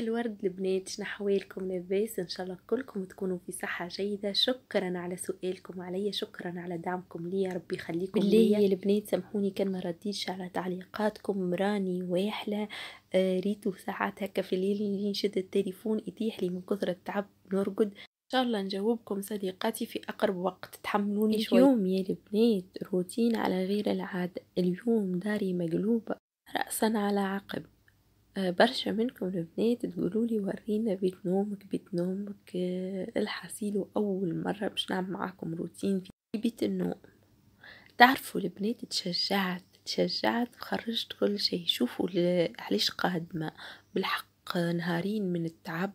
الورد البنات نحوالكم لاباس ان شاء الله كلكم تكونوا في صحه جيده شكرا على سؤالكم عليا شكرا على دعمكم ليا ربي يخليكم ليا البنات سامحوني كان ما رديتش على تعليقاتكم راني واحله آه ريتو ساعات هكا في الليل نشد التليفون يطيح لي من كثر التعب نرقد ان شاء الله نجاوبكم صديقاتي في اقرب وقت تحملوني شوي اليوم يا البنات روتين على غير العاده اليوم داري مقلوبه راسا على عقب آه، برشا منكم البنات تقولولي ورينا بيت نومك بيت نومك آه، الحاسيلو أول مرة باش نعمل معاكم روتين في بيت النوم تعرفوا البنات تشجعت تشجعت وخرجت كل شيء شوفوا علاش قادمة بالحق نهارين من التعب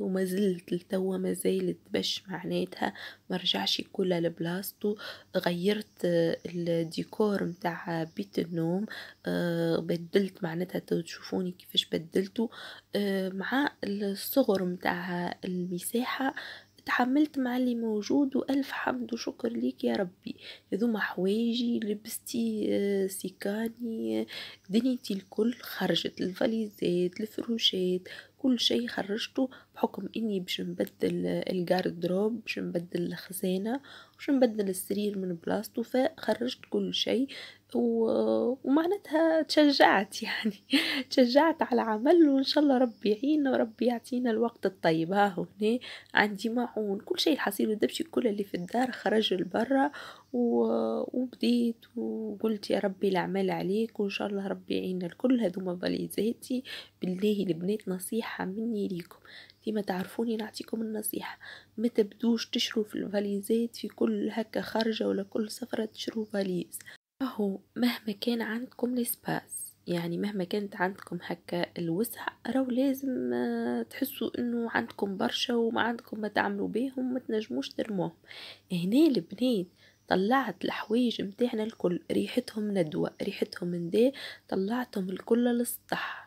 وما زلت لتوا ما زالت باش معناتها ما رجعش كلها لبلاصتو غيرت آه، الديكور متاع بيت النوم آه، بدلت معناتها تشوفوني كيفاش بدلته آه، مع الصغر متاع المساحة تحملت مع اللي موجود والف حمد وشكر ليك يا ربي هذوما حوايجي لبستي آه، سيكاني آه، دنيتي الكل خرجت الفاليزات الفروشات كل شيء خرجته بحكم اني باش نبدل الجاردروب باش نبدل الخزانه باش نبدل السرير من بلاصتو فخرجت كل شيء و... ومعناتها تشجعت يعني تشجعت على عمل وان شاء الله ربي يعيننا وربي يعطينا الوقت الطيب ها هنا عندي معون كل شيء الحصير والدبشي كل اللي في الدار خرج لبرا و... وبديت وقلت يا ربي الاعمال عليك وان شاء الله ربي يعيننا الكل هذوما فاليزاتي بالله البنات نصيحه مني ليكم كيما تعرفوني نعطيكم النصيحة ما تبدوش تشرو في الفاليزات في كل هكا خرجة ولا كل سفرة تشرو فاليز أهو مهما كان عندكم لسباس يعني مهما كانت عندكم هكا الوسع راو لازم آه، تحسوا انه عندكم برشا وما عندكم ما تعملوا بيهم ما تنجموش ترموهم هنا البنات طلعت الحوايج متاعنا الكل ريحتهم ندوة ريحتهم نداء طلعتهم الكل للسطح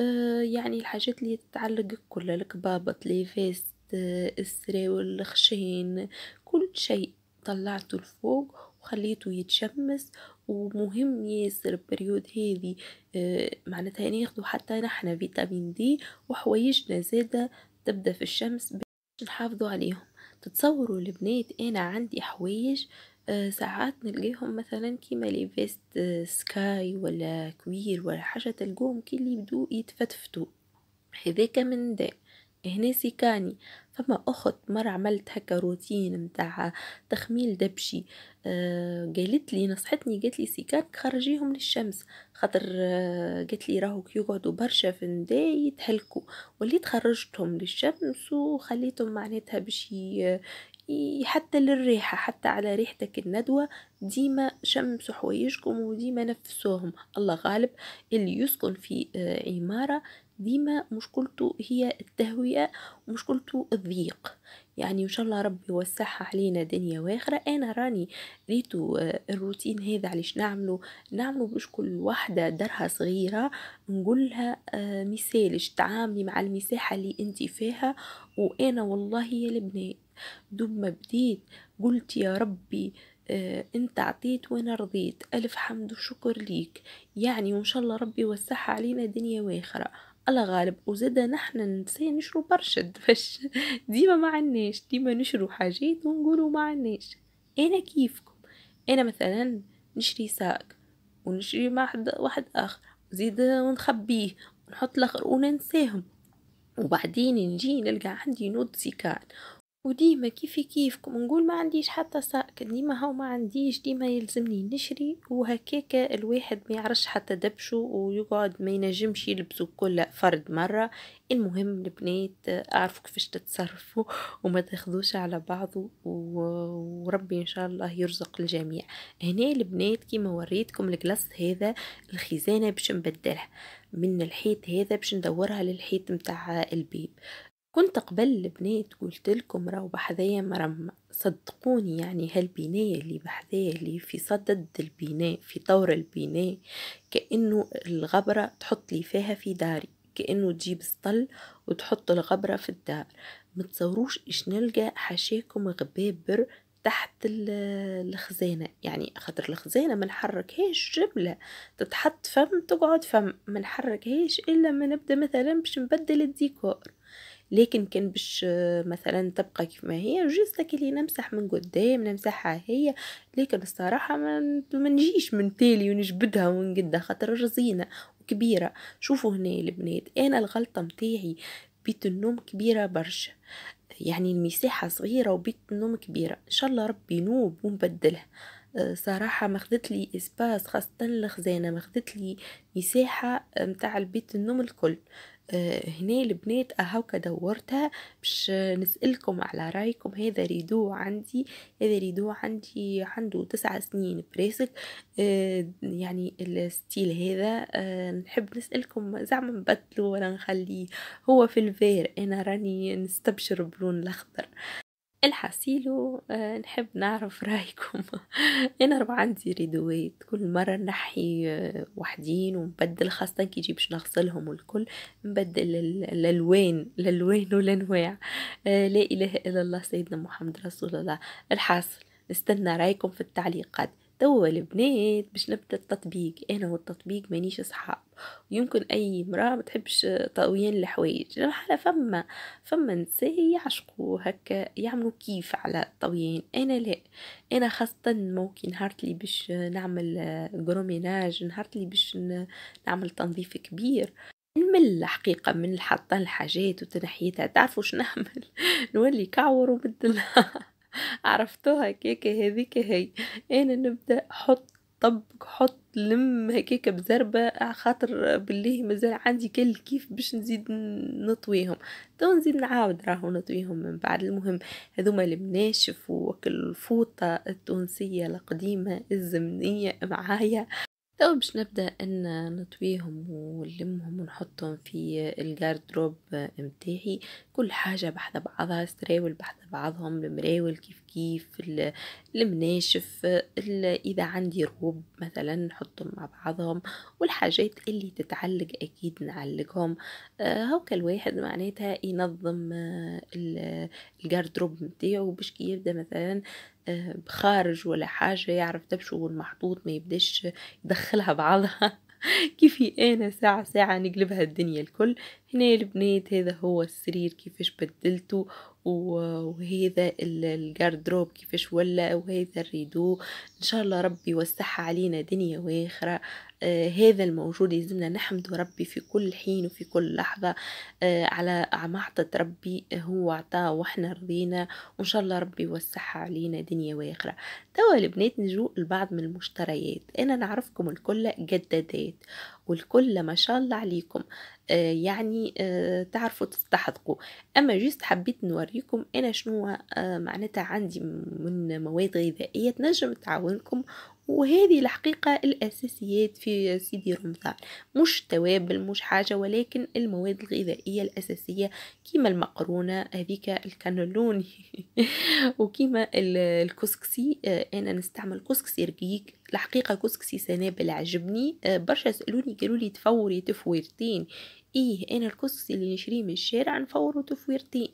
آه، يعني الحاجات اللي تتعلق كلها الكبابط ليفاس فيست آه، السراول الخشين كل شيء طلعته لفوق وخليته يتشمس ومهم ياسر البريود هذه آه معناتها ناخدو يعني حتى نحنا فيتامين دي وحوايجنا زادة تبدا في الشمس باش نحافظوا عليهم تتصوروا البنات انا عندي حوايج آه، ساعات نلقاهم مثلا كيما لي فيست آه، سكاي ولا كوير ولا حاجه تلقوهم كي اللي يبدو يتفتفتوا هذاك من ده هنا سيكاني فما أخت مرة عملت هكا روتين متاع تخميل دبشي أه قالت لي نصحتني قالت لي سيكانك خرجيهم للشمس خاطر أه قالت لي راهو يقعدوا برشا في الندا يتهلكوا وليت خرجتهم للشمس وخليتهم معناتها باش حتى للريحة حتى على ريحتك الندوة ديما شمس حوايجكم وديما نفسوهم الله غالب اللي يسكن في آه، عمارة ديما مشكلته هي التهوية ومشكلته الضيق يعني ان شاء الله ربي يوسعها علينا دنيا واخرة انا راني ريتو آه، الروتين هذا علاش نعمله نعمله باش كل واحدة دارها صغيرة نقولها لها آه، مثالش تعاملي مع المساحة اللي انت فيها وانا والله يا البنات دوب ما بديت قلت يا ربي آه انت عطيت وانا رضيت الف حمد وشكر ليك يعني وان شاء الله ربي وسعها علينا دنيا واخره الله غالب وزادا نحن ننسى نشرو برشد فاش ديما ما عناش ديما نشرو حاجات ونقولوا ما عناش انا كيفكم انا مثلا نشري ساك ونشري مع حد واحد اخر وزيد ونخبيه ونحط الاخر وننساهم وبعدين نجي نلقى عندي نود سيكان وديما كيفي كيفكم نقول ما عنديش حتى ساك ديما هاو ما عنديش ديما يلزمني نشري وهكاك الواحد ما يعرفش حتى دبشو ويقعد ما ينجمش يلبسو كل فرد مرة المهم البنات اعرفوا كيفاش تتصرفوا وما تاخذوش على بعض وربي ان شاء الله يرزق الجميع هنا البنات كيما وريتكم الكلاس هذا الخزانة باش نبدلها من الحيط هذا باش ندورها للحيط متاع البيب كنت قبل البنات قلت لكم راهو بحذايا مرمى صدقوني يعني هالبناية اللي بحذايا اللي في صدد البناء في طور البناء كأنه الغبرة تحط لي فيها في داري كأنه تجيب سطل وتحط الغبرة في الدار متصوروش إيش نلقى حاشاكم غبابر تحت الخزانة يعني خاطر الخزانة ما نحركهاش جملة تتحط فم تقعد فم ما نحركهاش إلا ما نبدأ مثلا باش نبدل الديكور لكن كان باش آه، مثلا تبقى كيف ما هي جوست اللي نمسح من قدام نمسحها هي لكن الصراحه ما منجيش من تالي ونجبدها ونقدها خاطر رزينه وكبيره شوفوا هنا البنات انا الغلطه متاعي بيت النوم كبيره برشا يعني المساحه صغيره وبيت النوم كبيره ان شاء الله ربي ينوب ونبدلها آه، صراحه ما خدت لي اسباس خاصه الخزانه ما لي مساحه آه، متاع البيت النوم الكل آه، هنا البنات آه، هاوكا دورتها باش نسألكم على رايكم هذا ريدو عندي هذا ريدو عندي عنده تسع سنين بريسك آه، يعني الستيل هذا نحب نسألكم زعما نبدلو ولا نخليه هو في الفير انا راني نستبشر بلون الاخضر الحاسيلو آه، نحب نعرف رايكم انا ربع عندي ريدوات كل مره نحي آه، وحدين ونبدل خاصه كي يجي باش نغسلهم الكل نبدل الالوان الالوان والانواع آه، لا اله الا الله سيدنا محمد رسول الله الحاصل نستنى رايكم في التعليقات توا البنات باش نبدا التطبيق انا والتطبيق مانيش اصحاب يمكن اي امراه ما تحبش طويان الحوايج بحال فما فما نساء يعشقوا هكا يعملوا كيف على الطويان انا لا انا خاصه موكي نهارت لي باش نعمل جروميناج نهارت لي باش نعمل تنظيف كبير نمل الحقيقة من الحطان الحاجات وتنحيتها تعرفوا شنعمل نولي كعور وبدلها عرفتوها كيكة هذيك هي انا نبدا حط طبق حط لم هكاك بزربة على خاطر بالله مازال عندي كل كيف باش نزيد نطويهم تو نزيد نعاود راهو نطويهم من بعد المهم هذوما المناشف وكل الفوطة التونسية القديمة الزمنية معايا لو باش نبدأ ان نطويهم ونلمهم ونحطهم في الجاردروب متاعي كل حاجة بحذا بعضها السراول بحذا بعضهم المراول كيف كيف المناشف اذا عندي روب مثلا نحطهم مع بعضهم والحاجات اللي تتعلق اكيد نعلقهم هوكا آه، الواحد معناتها ينظم آه، الجاردروب نتاعو باش كي يبدا مثلا آه، بخارج ولا حاجة يعرف تبشو بشغل المحطوط ما يبدش يدخلها بعضها كيف انا ساعة ساعة نقلبها الدنيا الكل هنا يا البنات هذا هو السرير كيفاش بدلته وهذا الجاردروب كيفاش ولا وهذا الريدو ان شاء الله ربي يوسعها علينا دنيا واخرة آه، هذا الموجود يلزمنا نحمد ربي في كل حين وفي كل لحظة آه، على على معطة ربي آه، هو عطاه وإحنا رضينا وإن شاء الله ربي يوسعها علينا دنيا وآخرة توا البنات نجو البعض من المشتريات أنا نعرفكم الكل جدادات والكل ما شاء الله عليكم يعني تعرفوا تستحقوا اما جيست حبيت نوريكم انا شنو معناتها عندي من مواد غذائيه تنجم تعاونكم وهذه الحقيقة الأساسيات في سيدي رمضان مش توابل مش حاجة ولكن المواد الغذائية الأساسية كيما المقرونة هذيك الكانولوني وكيما الكسكسي آه، أنا نستعمل كسكسي رقيق الحقيقه كسكسي سنابل عجبني آه، برشا سالوني قالوا لي تفوري تفويرتين ايه انا الكسكسي اللي نشريه من الشارع نفوره تفويرتين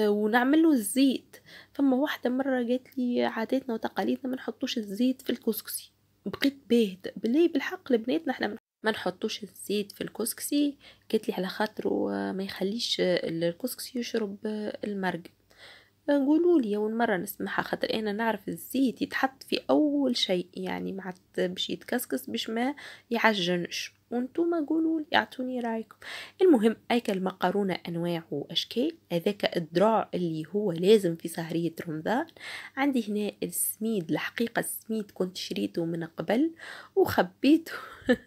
آه، ونعمل له الزيت فما واحده مره قالت لي عاداتنا وتقاليدنا ما نحطوش الزيت في الكسكسي بقيت باهت بلي بالحق لبناتنا احنا ما نحطوش الزيت في الكسكسي قالت لي على خاطره آه، ما يخليش الكسكسي يشرب المرق نقولوا لي اول مره نسمعها خاطر انا نعرف الزيت يتحط في اول شيء يعني مع باش يتكسكس باش ما يعجنش وانتم قولوا لي اعطوني رايكم المهم ايك المقرونه انواع واشكال هذاك الدراع اللي هو لازم في سهريه رمضان عندي هنا السميد الحقيقه السميد كنت شريته من قبل وخبيته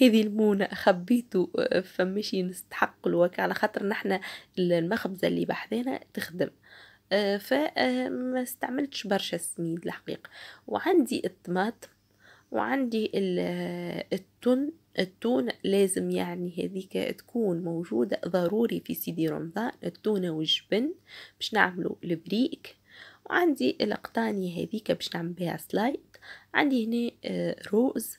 هذه المونة خبيته فمشي نستحق الوكا على خاطر نحنا المخبزة اللي بحذانا تخدم آه، فما آه، استعملتش برشا سميد الحقيقة وعندي الطماط وعندي آه، التون التون لازم يعني هذيك تكون موجودة ضروري في سيدي رمضان التونة والجبن باش نعملو البريك وعندي القطانية هذيك باش نعمل بها سلايد عندي هنا روز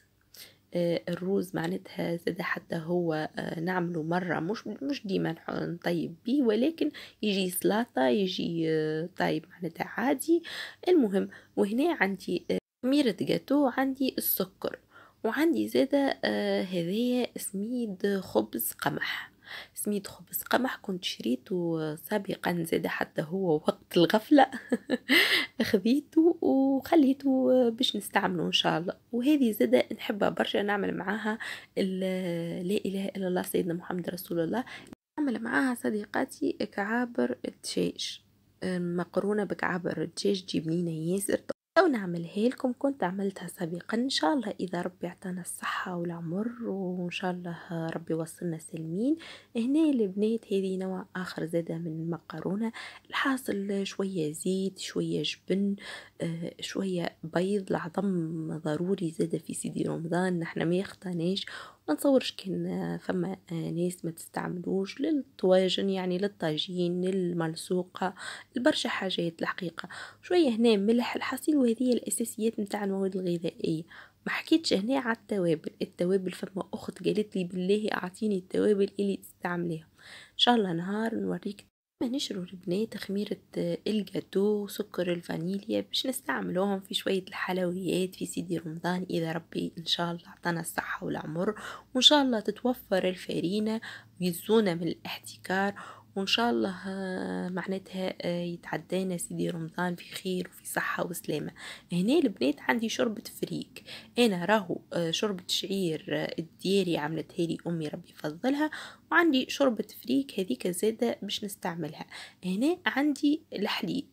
آه، الروز معناتها زاد حتى هو آه، نعمله مرة مش مش ديما نطيب بيه ولكن يجي سلطة يجي آه، طيب معناتها عادي المهم وهنا عندي خميرة جاتو عندي السكر وعندي زادة هذايا سميد خبز قمح سميت خبز قمح كنت شريته سابقا زاد حتى هو وقت الغفلة خذيته وخليته باش نستعمله إن شاء الله وهذه زادة نحبها برشا نعمل معاها لا إله إلا الله سيدنا محمد رسول الله نعمل معاها صديقاتي كعابر الدجاج مقرونة بكعابر الدجاج جبنينة ياسر أو نعمل هيلكم كنت عملتها سابقا ان شاء الله اذا ربي عطانا الصحة والعمر وان شاء الله ربي وصلنا سالمين هنا البنات هذه نوع اخر زادة من المقارونة الحاصل شوية زيت شوية جبن آه، شوية بيض العظم ضروري زادة في سيدي رمضان نحنا ما يختانيش ما نتصورش كان فما ناس ما تستعملوش للطواجن يعني للطاجين للملسوقة لبرشا حاجات الحقيقة شوية هنا ملح الحصيل وهذه الأساسيات متاع المواد الغذائية ما حكيتش هنا على التوابل التوابل فما أخت قالت لي بالله أعطيني التوابل اللي تستعمليها إن شاء الله نهار نوريك نحب نشروا البنات خميرة الجاتو وسكر الفانيليا باش نستعملوهم في شوية الحلويات في سيدي رمضان إذا ربي إن شاء الله عطانا الصحة والعمر وإن شاء الله تتوفر الفارينة ويزونا من الاحتكار وإن شاء الله آه، معناتها آه، يتعدانا سيدي رمضان في خير وفي صحة وسلامة هنا البنات عندي شوربة فريك أنا راهو آه، شوربة شعير الديري عملتها لي أمي ربي يفضلها وعندي شوربة فريك هذيك زادة باش نستعملها هنا عندي الحليب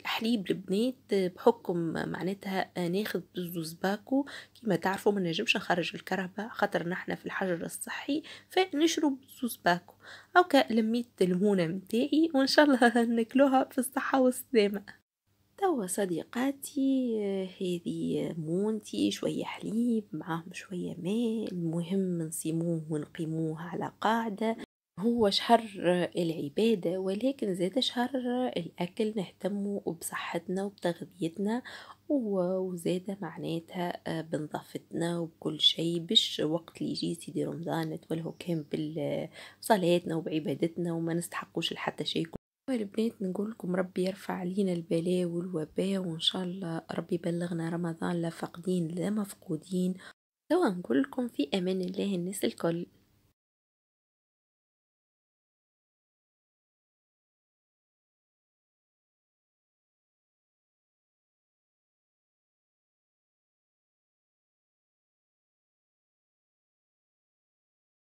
الحليب البنات بحكم معناتها ناخذ بزوز باكو كما تعرفوا ما نجمش نخرج الكرهبة خاطر نحنا في الحجر الصحي فنشرب زوز باكو او لميت المونة متاعي وان شاء الله ناكلوها في الصحة والسلامة توا صديقاتي هذه مونتي شوية حليب معاهم شوية ماء المهم نسيموه ونقيموه على قاعدة هو شهر العبادة ولكن زاد شهر الأكل نهتم بصحتنا وبتغذيتنا وزاد معناتها آه، بنظافتنا وبكل شيء باش وقت اللي يجي سيدي رمضان نتولهو كان بصلاتنا وبعبادتنا وما نستحقوش لحتى شيء البنات نقول لكم ربي يرفع علينا البلاء والوباء وان شاء الله ربي يبلغنا رمضان لا فاقدين لا مفقودين سوا نقول لكم في امان الله الناس الكل